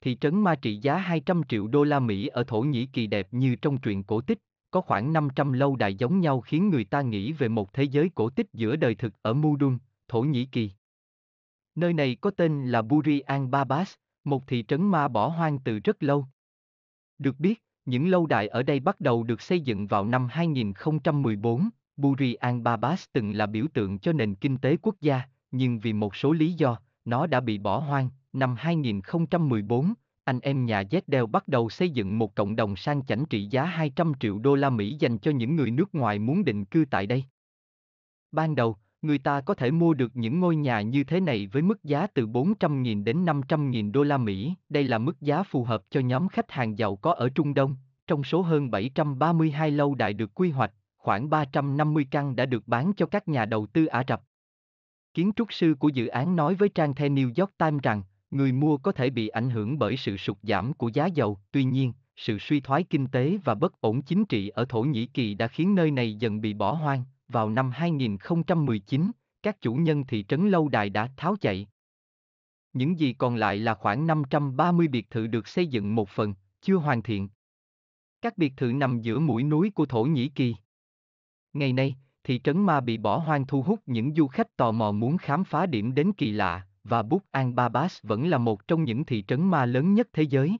Thị trấn Ma trị giá 200 triệu đô la Mỹ ở Thổ Nhĩ Kỳ đẹp như trong truyện cổ tích, có khoảng 500 lâu đài giống nhau khiến người ta nghĩ về một thế giới cổ tích giữa đời thực ở Mudun, Thổ Nhĩ Kỳ. Nơi này có tên là Burian Babas, một thị trấn ma bỏ hoang từ rất lâu. Được biết, những lâu đài ở đây bắt đầu được xây dựng vào năm 2014. Burian Babas từng là biểu tượng cho nền kinh tế quốc gia, nhưng vì một số lý do, nó đã bị bỏ hoang, năm 2014, anh em nhà Zedel bắt đầu xây dựng một cộng đồng sang chảnh trị giá 200 triệu đô la Mỹ dành cho những người nước ngoài muốn định cư tại đây. Ban đầu, người ta có thể mua được những ngôi nhà như thế này với mức giá từ 400.000 đến 500.000 đô la Mỹ. Đây là mức giá phù hợp cho nhóm khách hàng giàu có ở Trung Đông. Trong số hơn 732 lâu đài được quy hoạch, khoảng 350 căn đã được bán cho các nhà đầu tư Ả Rập. Kiến trúc sư của dự án nói với trang The New York Times rằng, người mua có thể bị ảnh hưởng bởi sự sụt giảm của giá dầu. Tuy nhiên, sự suy thoái kinh tế và bất ổn chính trị ở Thổ Nhĩ Kỳ đã khiến nơi này dần bị bỏ hoang. Vào năm 2019, các chủ nhân thị trấn lâu đài đã tháo chạy. Những gì còn lại là khoảng 530 biệt thự được xây dựng một phần, chưa hoàn thiện. Các biệt thự nằm giữa mũi núi của Thổ Nhĩ Kỳ. Ngày nay, thị trấn Ma bị bỏ hoang thu hút những du khách tò mò muốn khám phá điểm đến kỳ lạ và Bút An Babas vẫn là một trong những thị trấn ma lớn nhất thế giới.